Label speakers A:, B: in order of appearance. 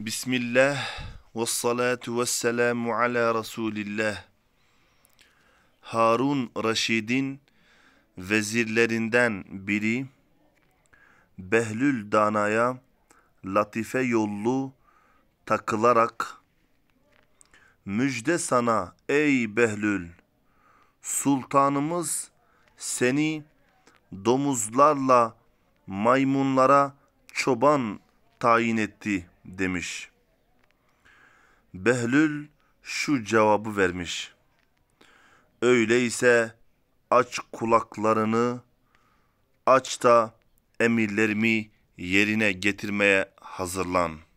A: Bismillah ve salatu ve selamu ala Resulillah. Harun Raşid'in vezirlerinden biri Behlül Dana'ya latife yollu takılarak Müjde sana ey Behlül sultanımız seni domuzlarla maymunlara çoban tayin etti.'' demiş. Behlül şu cevabı vermiş. Öyleyse aç kulaklarını, aç da emirlerimi yerine getirmeye hazırlan.''